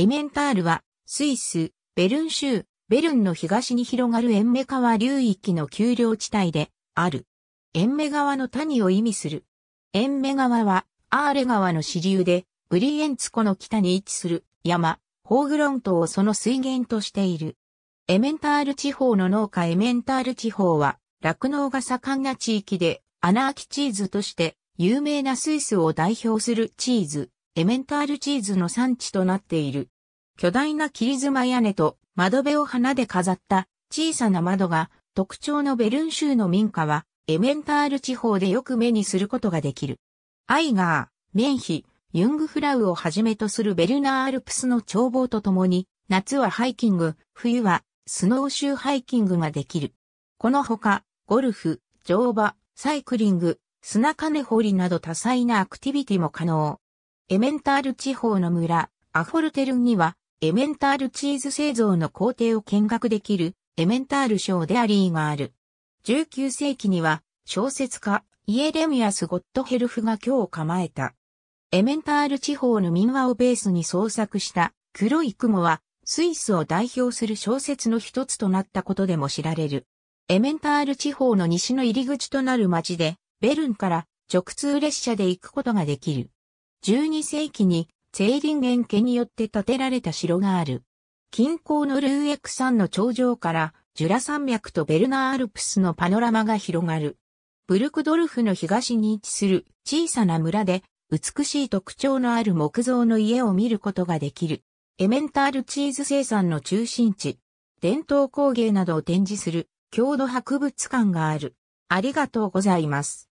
エメンタールは、スイス、ベルン州、ベルンの東に広がるエンメ川流域の丘陵地帯で、ある。エンメ川の谷を意味する。エンメ川は、アーレ川の支流で、ブリエンツ湖の北に位置する山、ホーグロントをその水源としている。エメンタール地方の農家エメンタール地方は、酪農が盛んな地域で、アナーキチーズとして、有名なスイスを代表するチーズ、エメンタールチーズの産地となっている。巨大な切妻屋根と窓辺を花で飾った小さな窓が特徴のベルン州の民家はエメンタール地方でよく目にすることができる。アイガー、メンヒ、ユングフラウをはじめとするベルナーアルプスの眺望とともに、夏はハイキング、冬はスノーシューハイキングができる。このほか、ゴルフ、乗馬、サイクリング、砂金掘りなど多彩なアクティビティも可能。エメンタール地方の村、アフォルテルンにはエメンタールチーズ製造の工程を見学できるエメンタール賞でありーがある。19世紀には小説家イエレミアス・ゴットヘルフが今日構えた。エメンタール地方の民話をベースに創作した黒い雲はスイスを代表する小説の一つとなったことでも知られる。エメンタール地方の西の入り口となる町でベルンから直通列車で行くことができる。12世紀に聖林園家によって建てられた城がある。近郊のルーエク山の頂上から、ジュラ山脈とベルナーアルプスのパノラマが広がる。ブルクドルフの東に位置する小さな村で、美しい特徴のある木造の家を見ることができる。エメンタールチーズ生産の中心地、伝統工芸などを展示する郷土博物館がある。ありがとうございます。